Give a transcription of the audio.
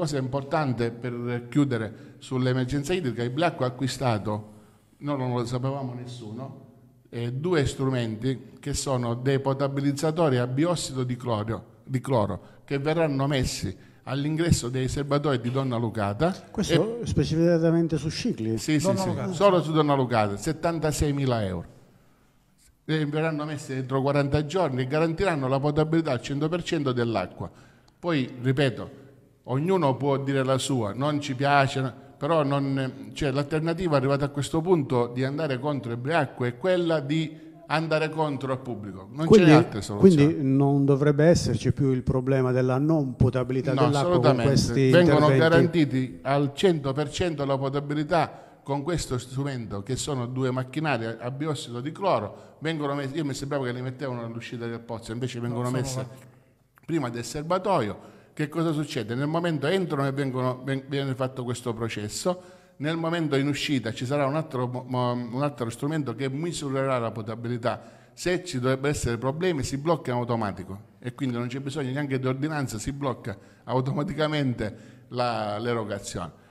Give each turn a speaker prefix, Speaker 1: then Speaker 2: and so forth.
Speaker 1: cosa importante per chiudere sull'emergenza idrica, il Blacco ha acquistato, noi non lo sapevamo nessuno, eh, due strumenti che sono dei potabilizzatori a biossido di, clorio, di cloro che verranno messi all'ingresso dei serbatoi di Donna Lucata. Questo e... specificatamente su Cicli? Sì, sì, sì, solo su Donna Lucata, 76 mila euro. E verranno messi entro 40 giorni e garantiranno la potabilità al 100% dell'acqua. Poi, ripeto, ognuno può dire la sua, non ci piace, però non, cioè, l'alternativa arrivata a questo punto di andare contro il Briacco è quella di andare contro il pubblico. Non quindi, c'è altre soluzioni. Quindi non dovrebbe esserci più il problema della non potabilità no, dell'acqua con questi Vengono garantiti al 100% la potabilità con questo strumento che sono due macchinari a biossido di cloro. Vengono messi, io mi sembrava che li mettevano all'uscita del pozzo, invece vengono no, messe prima del serbatoio che cosa succede? Nel momento entrano e vengono, viene fatto questo processo, nel momento in uscita ci sarà un altro, un altro strumento che misurerà la potabilità. Se ci dovrebbero essere problemi si blocca in automatico e quindi non c'è bisogno neanche di ordinanza, si blocca automaticamente l'erogazione.